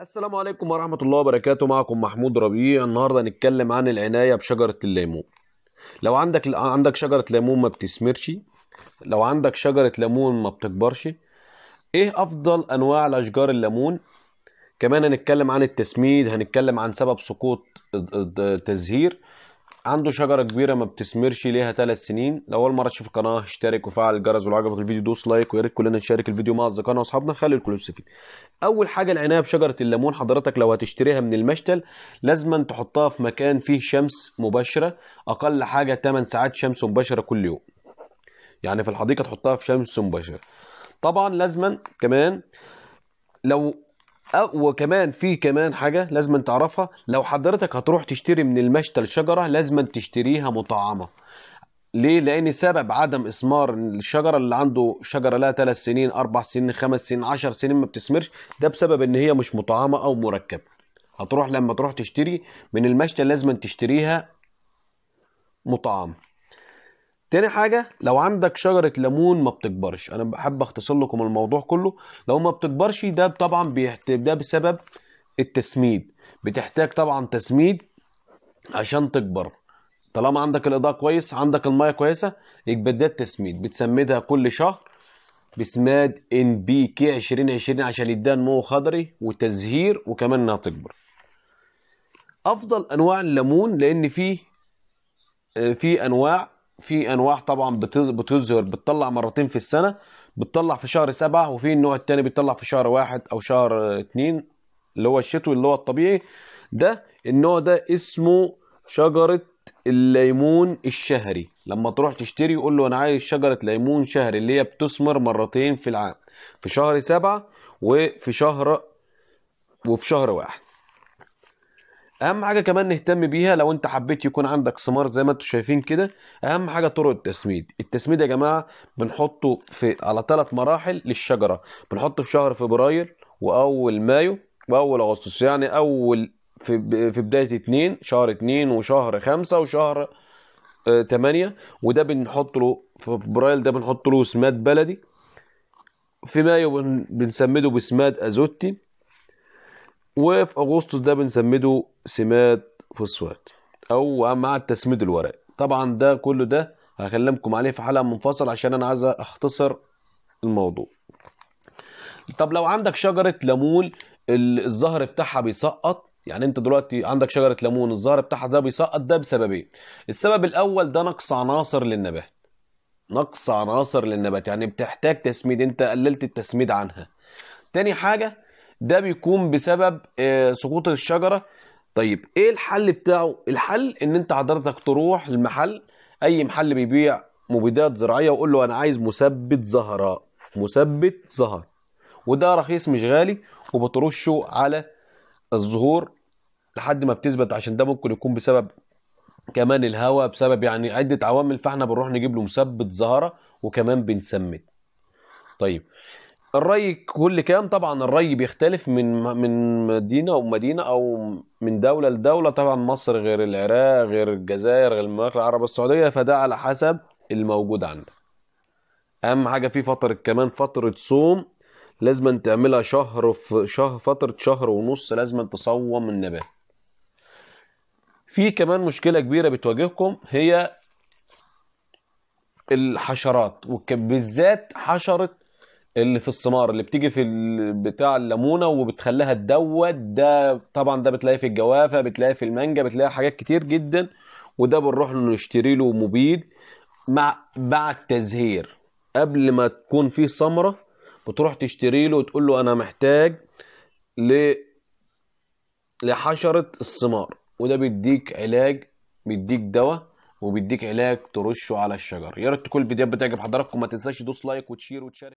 السلام عليكم ورحمة الله وبركاته معكم محمود ربيع النهاردة هنتكلم عن العناية بشجرة الليمون لو عندك عندك شجرة ليمون ما بتسمرش لو عندك شجرة ليمون ما بتكبرش ايه افضل انواع الاشجار الليمون كمان هنتكلم عن التسميد هنتكلم عن سبب سقوط التزهير عنده شجره كبيره ما بتسمرش ليها ثلاث سنين لو اول مره تشوف القناه اشترك وفعل الجرس ولو عجبك الفيديو دوس لايك ويا ريت كلنا نشارك الفيديو مع اصدقائنا واصحابنا خلي الكل يستفيد اول حاجه العنايه بشجره الليمون حضرتك لو هتشتريها من المشتل لازما تحطها في مكان فيه شمس مباشره اقل حاجه 8 ساعات شمس مباشره كل يوم يعني في الحديقه تحطها في شمس مباشره طبعا لازما كمان لو وكمان في كمان حاجه لازم تعرفها لو حضرتك هتروح تشتري من المشتى الشجره لازم تشتريها مطعمه ليه؟ لأن سبب عدم إثمار الشجرة اللي عنده شجرة لها ثلاث سنين، أربع سنين، خمس سنين، 10 سنين ما بتثمرش، ده بسبب إن هي مش مطعمة أو مركب هتروح لما تروح تشتري من المشتى لازم تشتريها مطعمة. تاني حاجه لو عندك شجره ليمون ما بتكبرش انا بحب اختصر لكم الموضوع كله لو ما بتكبرش ده طبعا بيحت... ده بسبب التسميد بتحتاج طبعا تسميد عشان تكبر طالما عندك الاضاءه كويس عندك الميه كويسه يبقى ده التسميد بتسمدها كل شهر بسماد ان بي كي 2020 عشان يديها نمو خضري وتزهير وكمان انها تكبر افضل انواع الليمون لان فيه آه، في انواع في انواع طبعا بتظهر بتطلع مرتين في السنه بتطلع في شهر سبعة وفي النوع الثاني بيطلع في شهر واحد او شهر اتنين اللي هو الشتوي اللي هو الطبيعي ده النوع ده اسمه شجرة الليمون الشهري لما تروح تشتري يقول له انا عايز شجرة ليمون شهري اللي هي بتثمر مرتين في العام في شهر سبعة وفي شهر وفي شهر واحد اهم حاجه كمان نهتم بيها لو انت حبيت يكون عندك سمار زي ما انتم شايفين كده اهم حاجه طرق التسميد التسميد يا جماعه بنحطه في على ثلاث مراحل للشجره بنحطه في شهر فبراير واول مايو واول اغسطس يعني اول في في بدايه اتنين شهر اتنين وشهر خمسة وشهر اه تمانية وده بنحط له في فبراير ده بنحط له سماد بلدي في مايو بنسمده بسماد ازوتي وفي اغسطس ده بنسمده سمات فوسفات او مع التسميد الورقي طبعا ده كله ده هكلمكم عليه في حلقه منفصل عشان انا عايز اختصر الموضوع طب لو عندك شجره ليمون الزهر بتاعها بيسقط يعني انت دلوقتي عندك شجره ليمون الزهر بتاعها ده بيسقط ده بسببين إيه؟ السبب الاول ده نقص عناصر للنبات نقص عناصر للنبات يعني بتحتاج تسميد انت قللت التسميد عنها تاني حاجه ده بيكون بسبب آه، سقوط الشجره طيب ايه الحل بتاعه الحل ان انت حضرتك تروح المحل اي محل بيبيع مبيدات زراعيه وقول له انا عايز مثبت زهراء مثبت زهر وده رخيص مش غالي وبترشه على الزهور لحد ما بتثبت عشان ده ممكن يكون بسبب كمان الهواء بسبب يعني عده عوامل فاحنا بنروح نجيب له مثبت زهره وكمان بنسمد طيب الري كل كام طبعا الري بيختلف من من مدينه ومدينه او من دوله لدوله طبعا مصر غير العراق غير الجزائر غير المملكه العربيه السعوديه فده على حسب الموجود عندك اهم حاجه في فتره كمان فتره صوم لازم تعملها شهر في شهر فتره شهر ونص لازم تصوم النبات في كمان مشكله كبيره بتواجهكم هي الحشرات وبالذات حشره اللي في الثمار اللي بتيجي في بتاع الليمونه وبتخليها تدوت ده طبعا ده بتلاقيه في الجوافه بتلاقيه في المانجا بتلاقيه حاجات كتير جدا وده بنروح نشتري له مبيد مع بعد تزهير قبل ما تكون فيه ثمره بتروح تشتري له وتقول له انا محتاج ل لحشره الثمار وده بيديك علاج بيديك دواء وبيديك علاج ترشه على الشجر يا ريت تكون الفيديوهات بتعجب حضراتكم ما تنساش تدوس لايك وتشير وتشارك